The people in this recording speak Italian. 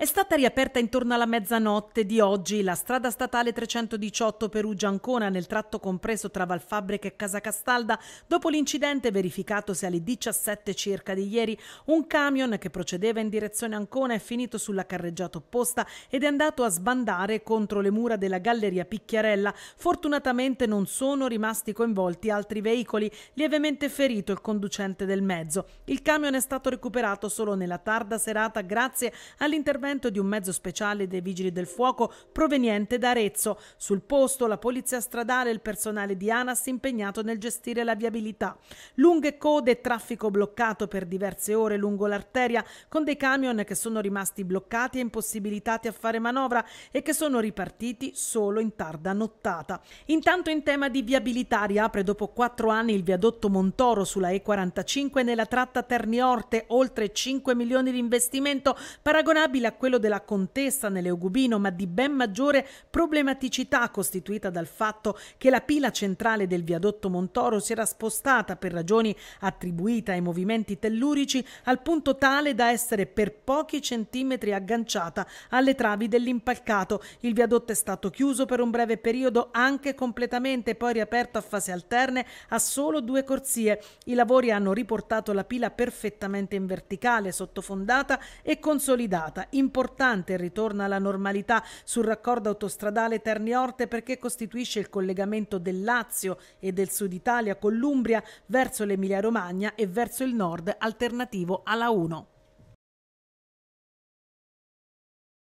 È stata riaperta intorno alla mezzanotte di oggi la strada statale 318 Perugia-Ancona nel tratto compreso tra Valfabbrica e Casa Castalda. dopo l'incidente verificatosi alle 17 circa di ieri. Un camion che procedeva in direzione Ancona è finito sulla carreggiata opposta ed è andato a sbandare contro le mura della galleria Picchiarella. Fortunatamente non sono rimasti coinvolti altri veicoli, lievemente ferito il conducente del mezzo. Il camion è stato recuperato solo nella tarda serata grazie all'intervento l'intervento di un mezzo speciale dei vigili del fuoco proveniente da Arezzo. Sul posto la polizia stradale e il personale di ANAS impegnato nel gestire la viabilità. Lunghe code e traffico bloccato per diverse ore lungo l'arteria con dei camion che sono rimasti bloccati e impossibilitati a fare manovra e che sono ripartiti solo in tarda nottata. Intanto in tema di viabilità riapre dopo quattro anni il viadotto Montoro sulla E45 nella tratta Terni Orte, oltre 5 milioni di investimento paragonabile a quello della contessa nell'Eugubino, ma di ben maggiore problematicità costituita dal fatto che la pila centrale del viadotto Montoro si era spostata per ragioni attribuite ai movimenti tellurici al punto tale da essere per pochi centimetri agganciata alle travi dell'impalcato. Il viadotto è stato chiuso per un breve periodo anche completamente, poi riaperto a fasi alterne a solo due corsie. I lavori hanno riportato la pila perfettamente in verticale, sottofondata e consolidata. In importante il ritorno alla normalità sul raccordo autostradale Terni-Orte perché costituisce il collegamento del Lazio e del Sud Italia con l'Umbria verso l'Emilia Romagna e verso il nord alternativo alla 1.